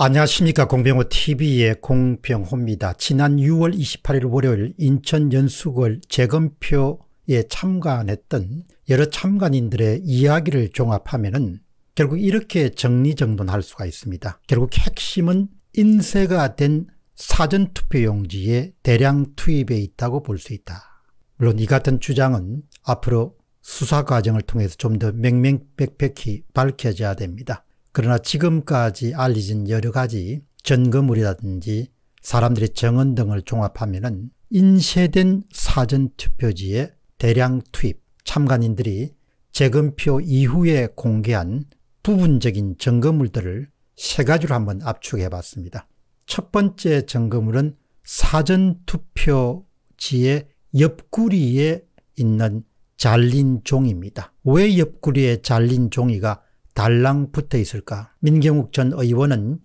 안녕하십니까 공병호 TV의 공병호입니다. 지난 6월 28일 월요일 인천 연수구 재검표에 참관했던 여러 참관인들의 이야기를 종합하면 결국 이렇게 정리정돈할 수가 있습니다. 결국 핵심은 인쇄가 된 사전투표용지의 대량 투입에 있다고 볼 수 있다. 물론 이 같은 주장은 앞으로 수사 과정을 통해서 좀 더 맹맹백백히 밝혀져야 됩니다. 그러나 지금까지 알려진 여러 가지 전거물이라든지 사람들의 정언 등을 종합하면 인쇄된 사전투표지의 대량 투입, 참관인들이 재검표 이후에 공개한 부분적인 점검물들을 세 가지로 한번 압축해 봤습니다. 첫 번째 점검물은 사전투표지의 옆구리에 있는 잘린 종입니다. 왜 옆구리에 잘린 종이가 달랑 붙어 있을까? 민경욱 전 의원은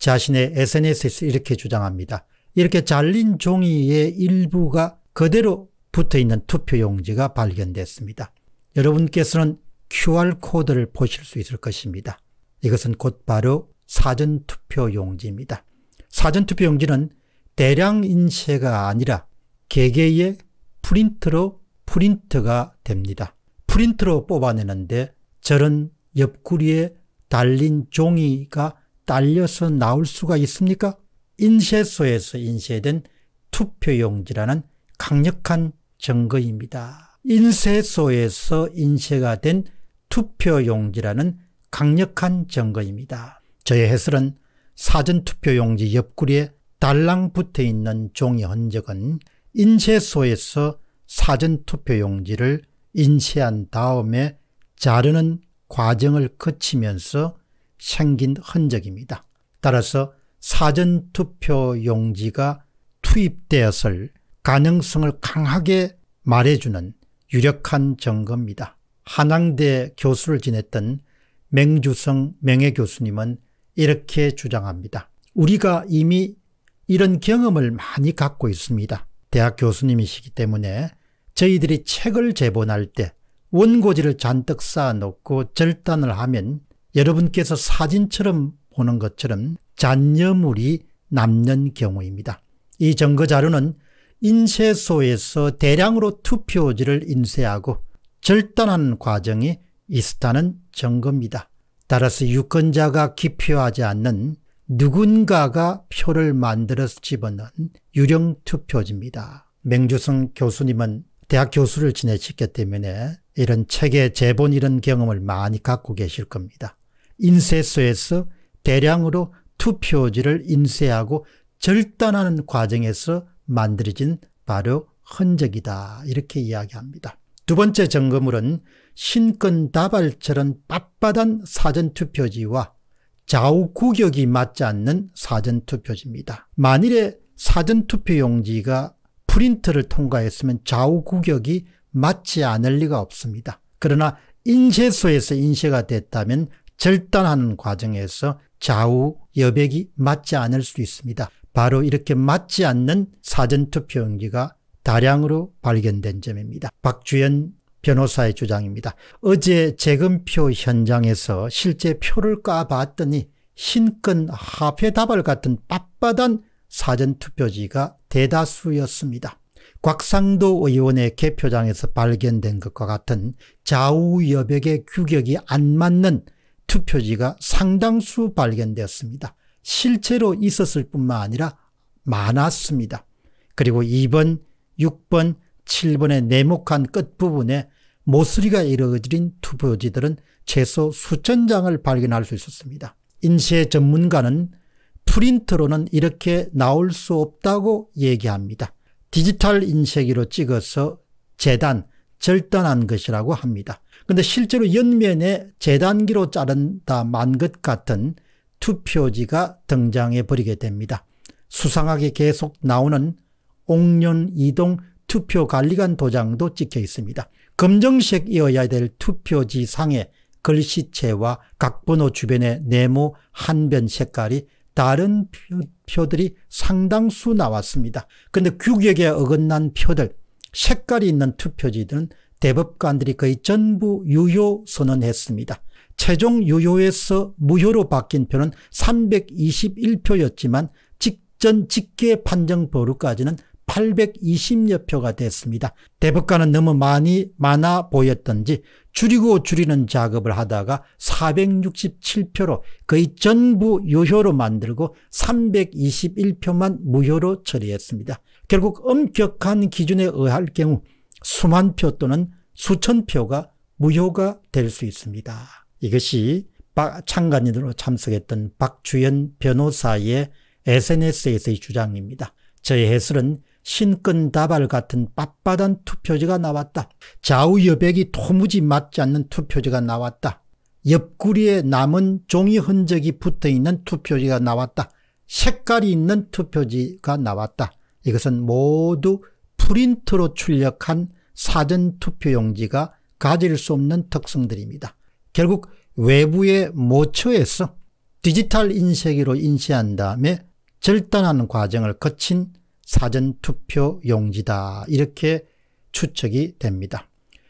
자신의 SNS에서 이렇게 주장합니다. 이렇게 잘린 종이의 일부가 그대로 붙어 있는 투표용지가 발견됐습니다. 여러분께서는 QR코드를 보실 수 있을 것입니다. 이것은 곧바로 사전투표용지입니다. 사전투표용지는 대량 인쇄가 아니라 개개의 프린트로 프린트가 됩니다. 프린트로 뽑아내는데 저런 옆구리에 달린 종이가 딸려서 나올 수가 있습니까? 인쇄소에서 인쇄된 투표용지라는 강력한 증거입니다. 인쇄소에서 인쇄가 된 투표용지라는 강력한 증거입니다. 저의 해설은 사전투표용지 옆구리에 달랑 붙어 있는 종이 흔적은 인쇄소에서 사전투표용지를 인쇄한 다음에 자르는 과정을 거치면서 생긴 흔적입니다. 따라서 사전투표 용지가 투입되었을 가능성을 강하게 말해주는 유력한 증거입니다. 한양대 교수를 지냈던 맹주성 명예교수님은 이렇게 주장합니다. 우리가 이미 이런 경험을 많이 갖고 있습니다. 대학 교수님이시기 때문에 저희들이 책을 재본할 때 원고지를 잔뜩 쌓아놓고 절단을 하면 여러분께서 사진처럼 보는 것처럼 잔여물이 남는 경우입니다. 이 증거자료는 인쇄소에서 대량으로 투표지를 인쇄하고 절단하는 과정이 있었다는 증거입니다. 따라서 유권자가 기표하지 않는 누군가가 표를 만들어서 집어넣은 유령 투표지입니다. 맹주성 교수님은 대학 교수를 지내셨기 때문에 이런 책의 재본 이런 경험을 많이 갖고 계실 겁니다. 인쇄소에서 대량으로 투표지를 인쇄하고 절단하는 과정에서 만들어진 바로 흔적이다 이렇게 이야기합니다. 두 번째 점검물은 신권다발처럼 빳빳한 사전투표지와 좌우구격이 맞지 않는 사전투표지입니다. 만일에 사전투표용지가 프린트를 통과했으면 좌우 구격이 맞지 않을 리가 없습니다. 그러나 인쇄소에서 인쇄가 됐다면 절단하는 과정에서 좌우 여백이 맞지 않을 수 있습니다. 바로 이렇게 맞지 않는 사전투표용기가 다량으로 발견된 점입니다. 박주연 변호사의 주장입니다. 어제 재검표 현장에서 실제 표를 까봤더니 신권 화폐다발 같은 빳빳한 사전투표지가 대다수였습니다. 곽상도 의원의 개표장에서 발견된 것과 같은 좌우 여백의 규격이 안 맞는 투표지가 상당수 발견되었습니다. 실제로 있었을 뿐만 아니라 많았습니다. 그리고 2번, 6번, 7번의 네모칸 끝부분에 모서리가 이루어진 투표지들은 최소 수천 장을 발견할 수 있었습니다. 인쇄 전문가는 프린트로는 이렇게 나올 수 없다고 얘기합니다. 디지털 인쇄기로 찍어서 재단, 절단한 것이라고 합니다. 그데 실제로 연면에 재단기로 자른다 만 것 같은 투표지가 등장해 버리게 됩니다. 수상하게 계속 나오는 옥년 이동 투표관리관 도장도 찍혀 있습니다. 검정색이어야 될 투표지 상에 글씨체와 각번호 주변의 네모 한변 색깔이 다른 표, 들이 상당수 나왔습니다. 근데 규격에 어긋난 표들, 색깔이 있는 투표지들은 대법관들이 거의 전부 유효 선언했습니다. 최종 유효에서 무효로 바뀐 표는 321표였지만 직전 직계 판정 보루까지는 820여 표가 됐습니다. 대법관은 너무 많이 많아 보였던지 줄이고 줄이는 작업을 하다가 467표로 거의 전부 유효로 만들고 321표만 무효로 처리했습니다. 결국 엄격한 기준에 의할 경우 수만 표 또는 수천 표가 무효가 될 수 있습니다. 이것이 참관인으로 참석했던 박주연 변호사의 SNS에서의 주장입니다. 저의 해설은 신권다발 같은 빳빳한 투표지가 나왔다. 좌우 여백이 토무지 맞지 않는 투표지가 나왔다. 옆구리에 남은 종이 흔적이 붙어있는 투표지가 나왔다. 색깔이 있는 투표지가 나왔다. 이것은 모두 프린트로 출력한 사전 투표용지가 가질 수 없는 특성들입니다. 결국 외부의 모처에서 디지털 인쇄기로 인쇄한 다음에 절단하는 과정을 거친 사전투표 용지다 이렇게 추측이 됩니다.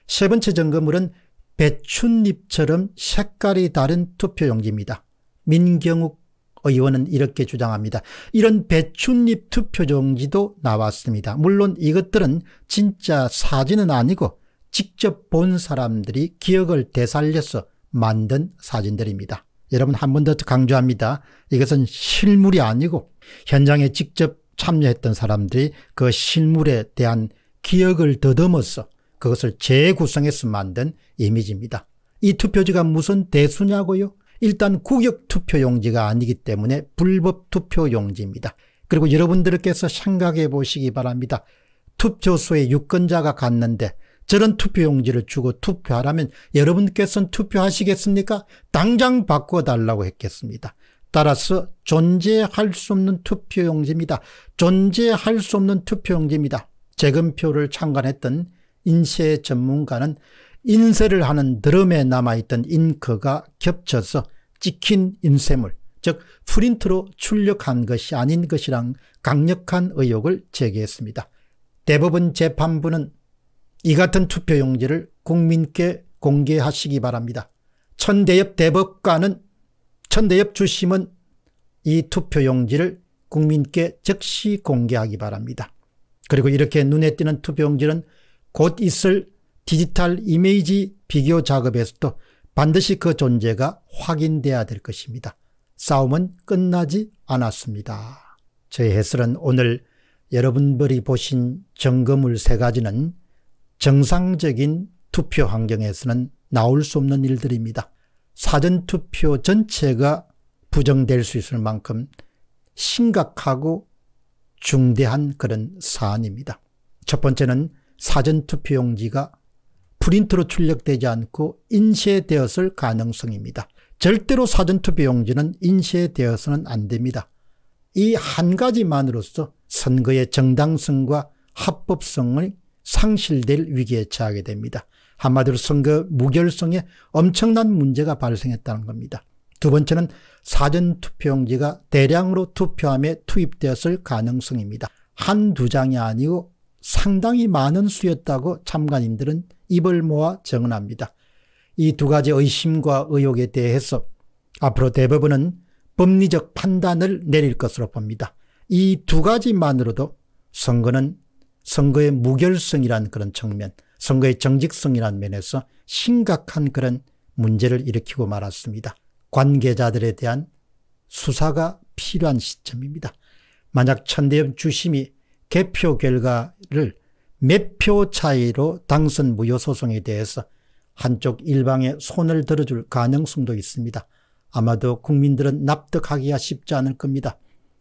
세 번째 점검물은 배춧잎처럼 색깔이 다른 투표용지입니다. 민경욱 의원은 이렇게 주장합니다. 이런 배춧잎 투표용지도 나왔습니다. 물론 이것들은 진짜 사진은 아니고 직접 본 사람들이 기억을 되살려서 만든 사진들입니다. 여러분 한 번 더 강조합니다. 이것은 실물이 아니고 현장에 직접 참여했던 사람들이 그 실물에 대한 기억을 더듬어서 그것을 재구성해서 만든 이미지입니다. 이 투표지가 무슨 대수냐고요? 일단 국역 투표용지가 아니기 때문에 불법 투표용지입니다. 그리고 여러분들께서 생각해 보시기 바랍니다. 투표소에 유권자가 갔는데 저런 투표용지를 주고 투표하라면 여러분께서는 투표하시겠습니까? 당장 바꿔달라고 했겠습니다. 따라서 존재할 수 없는 투표용지입니다. 존재할 수 없는 투표용지입니다. 재검표를 창간했던 인쇄 전문가는 인쇄를 하는 드럼에 남아있던 잉크가 겹쳐서 찍힌 인쇄물 즉 프린트로 출력한 것이 아닌 것이란 강력한 의혹을 제기했습니다. 대법원 재판부는 이 같은 투표용지를 국민께 공개하시기 바랍니다. 천대엽 대법관은 천대엽 주심은 이 투표용지를 국민께 즉시 공개하기 바랍니다. 그리고 이렇게 눈에 띄는 투표용지는 곧 있을 디지털 이미지 비교 작업에서도 반드시 그 존재가 확인돼야 될 것입니다. 싸움은 끝나지 않았습니다. 저의 해설은 오늘 여러분들이 보신 점검을 세 가지는 정상적인 투표 환경에서는 나올 수 없는 일들입니다. 사전투표 전체가 부정될 수 있을 만큼 심각하고 중대한 그런 사안입니다. 첫 번째는 사전투표용지가 프린트로 출력되지 않고 인쇄되었을 가능성입니다. 절대로 사전투표용지는 인쇄되어서는 안 됩니다. 이 한 가지만으로써 선거의 정당성과 합법성이 상실될 위기에 처하게 됩니다. 한마디로 선거 무결성에 엄청난 문제가 발생했다는 겁니다. 두 번째는 사전투표용지가 대량으로 투표함에 투입되었을 가능성입니다. 한두 장이 아니고 상당히 많은 수였다고 참관인들은 입을 모아 증언합니다. 이 두 가지 의심과 의혹에 대해서 앞으로 대법원은 법리적 판단을 내릴 것으로 봅니다. 이 두 가지만으로도 선거는 선거의 무결성이라는 그런 측면 선거의 정직성이라는 면에서 심각한 그런 문제를 일으키고 말았습니다. 관계자들에 대한 수사가 필요한 시점입니다. 만약 천대엽 주심이 개표 결과를 몇 표 차이로 당선 무효 소송에 대해서 한쪽 일방에 손을 들어줄 가능성도 있습니다. 아마도 국민들은 납득하기가 쉽지 않을 겁니다.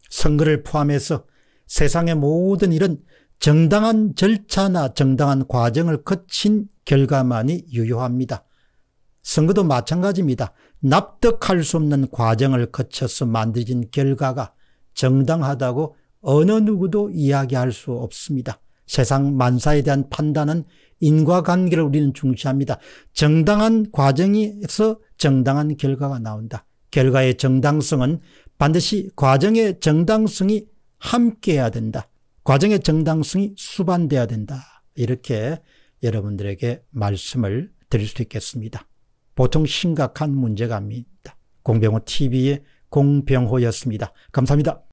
선거를 포함해서 세상의 모든 일은 정당한 절차나 정당한 과정을 거친 결과만이 유효합니다. 선거도 마찬가지입니다. 납득할 수 없는 과정을 거쳐서 만들어진 결과가 정당하다고 어느 누구도 이야기할 수 없습니다. 세상 만사에 대한 판단은 인과관계를 우리는 중시합니다. 정당한 과정에서 정당한 결과가 나온다. 결과의 정당성은 반드시 과정의 정당성이 함께해야 된다. 과정의 정당성이 수반돼야 된다. 이렇게 여러분들에게 말씀을 드릴 수 있겠습니다. 보통 심각한 문제가 아닙니다. 공병호 TV의 공병호였습니다. 감사합니다.